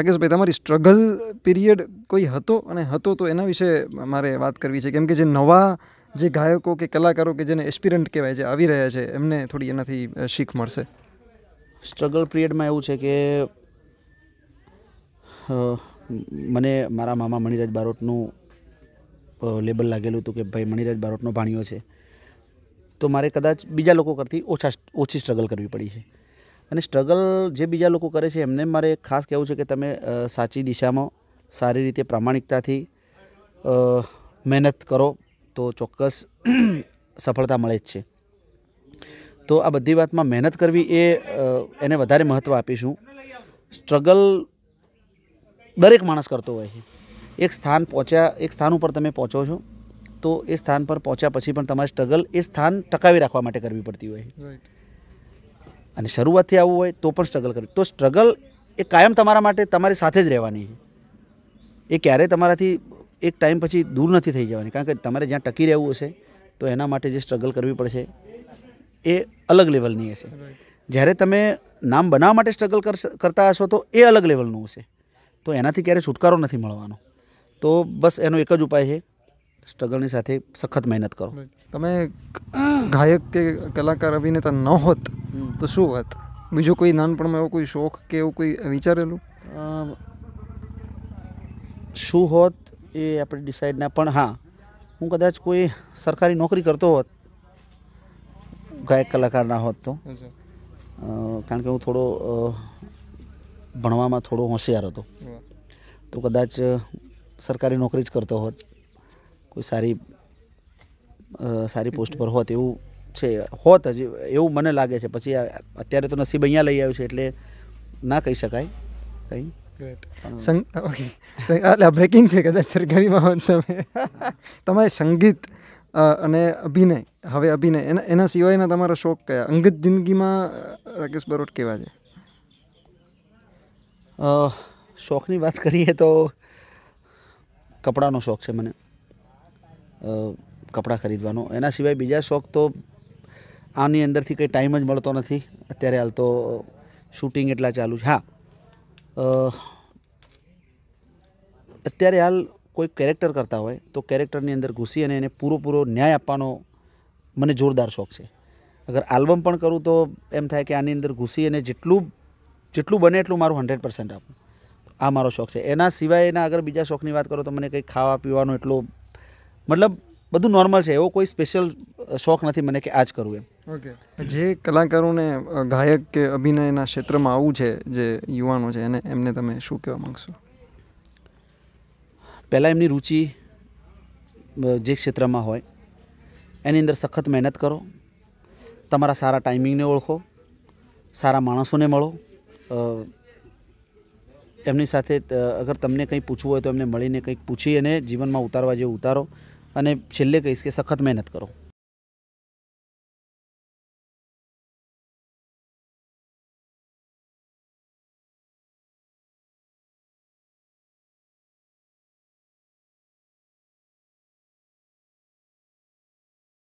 રાકેશભાઈ તમારી struggle period કોઈ હતો અને હતો તો એના વિશે મારે વાત કરવી છે કેમ કે જે નવા જે ગાયકો કે કલાકારો કે જેને એસ્પિરન્ટ કહેવાય છે આવી રહ્યા છે એમને થોડી એનાથી શીખ મળશે સ્ટ્રગલ પીરિયડમાં એવું છે કે મને મારા મામા મણિરાજ બારોટનું લેબલ લાગેલું હતું કે ભાઈ મણિરાજ બારોટનો ભાણિયો છે તો મારે કદાચ બીજા લોકો કરતી ઓછા ઓછી સ્ટ્રગલ કરવી પડી છે અને સ્ટ્રગલ જે બીજા લોકો કરે છે એમને મારે ખાસ કહેવું છે કે તમે સાચી દિશામાં સારી રીતે પ્રામાણિકતાથી મહેનત કરો તો ચોક્કસ સફળતા મળે જ છે તો આ બધી વાતમાં મહેનત કરવી એ એને વધારે મહત્ત્વ આપીશું સ્ટ્રગલ દરેક માણસ કરતો હોય છે એક સ્થાન પહોંચ્યા એક સ્થાન ઉપર તમે પહોંચો છો તો એ સ્થાન પર પહોંચ્યા પછી પણ તમારે સ્ટ્રગલ એ સ્થાન ટકાવી રાખવા માટે કરવી પડતી હોય છે અને શરૂઆતથી આવવું હોય તો પણ સ્ટ્રગલ કરવી તો સ્ટ્રગલ એ કાયમ તમારા માટે તમારી સાથે જ રહેવાની છે એ ક્યારેય તમારાથી એક ટાઈમ પછી દૂર નથી થઈ જવાની કારણ કે તમારે જ્યાં ટકી રહેવું હશે તો એના માટે જે સ્ટ્રગલ કરવી પડશે એ અલગ લેવલની હશે જ્યારે તમે નામ બનાવવા માટે સ્ટ્રગલ કરતા હશો તો એ અલગ લેવલનું હશે તો એનાથી ક્યારેય છુટકારો નથી મળવાનો તો બસ એનો એક જ ઉપાય છે સ્ટ્રગલની સાથે સખત મહેનત કરો તમે ગાયક કે કલાકાર અભિનેતા ન હોત તો શું હોત બીજો કોઈ નાનપણમાં એવો કોઈ શોખ કે એવું કોઈ વિચારેલું શું હોત એ આપણે ડિસાઈડ ના પણ હા હું કદાચ કોઈ સરકારી નોકરી કરતો હોત ગાયક કલાકાર ના હોત તો કારણ કે હું થોડો ભણવામાં થોડો હોશિયાર હતો તો કદાચ સરકારી નોકરી જ કરતો હોત કોઈ સારી સારી પોસ્ટ પર હોત એવું છે હોત હજી એવું મને લાગે છે પછી અત્યારે તો નસીબ અહીંયા લઈ આવ્યું છે એટલે ના કહી શકાય કંઈ એટલે બ્રેકિંગ છે કદાચ સરકારીમાં તમે તમારે સંગીત અને અભિનય હવે અભિનય એના એના સિવાયના તમારા શોખ કયા અંગત જિંદગીમાં રાકેશ બરોટ કેવા છે શોખની વાત કરીએ તો કપડાનો શોખ છે મને કપડાં ખરીદવાનો એના સિવાય બીજા શોખ તો આની અંદરથી કંઈ ટાઈમ જ મળતો નથી અત્યારે હાલ તો શૂટિંગ એટલા ચાલુ છે હા અત્યારે હાલ કોઈ કેરેક્ટર કરતા હોય તો કેરેક્ટરની અંદર ઘૂસી અને એને પૂરો ન્યાય આપવાનો મને જોરદાર શોખ છે અગર આલ્બમ પણ કરું તો એમ થાય કે આની અંદર ઘૂસી અને જેટલું જેટલું બને એટલું મારું હંડ્રેડ પર્સન્ટ આપું આ મારો શોખ છે એના સિવાય એના અગર બીજા શોખની વાત કરો તો મને કંઈ ખાવા પીવાનો એટલો મતલબ બધું નોર્મલ છે એવો કોઈ સ્પેશિયલ શોખ નથી મને કે આ જ કરવું એમ ઓકે જે કલાકારોને ગાયક કે અભિનયના ક્ષેત્રમાં આવું છે જે યુવાનો છે એને એમને તમે શું કહેવા માગશો પહેલાં એમની રુચિ જે ક્ષેત્રમાં હોય એની અંદર સખત મહેનત કરો તમારા સારા ટાઈમિંગને ઓળખો સારા માણસોને મળો એમની સાથે અગર તમને કંઈ પૂછવું હોય તો એમને મળીને કંઈક પૂછી અને જીવનમાં ઉતારવા જેવું ઉતારો અને છેલ્લે કહીશ કે સખત મહેનત કરો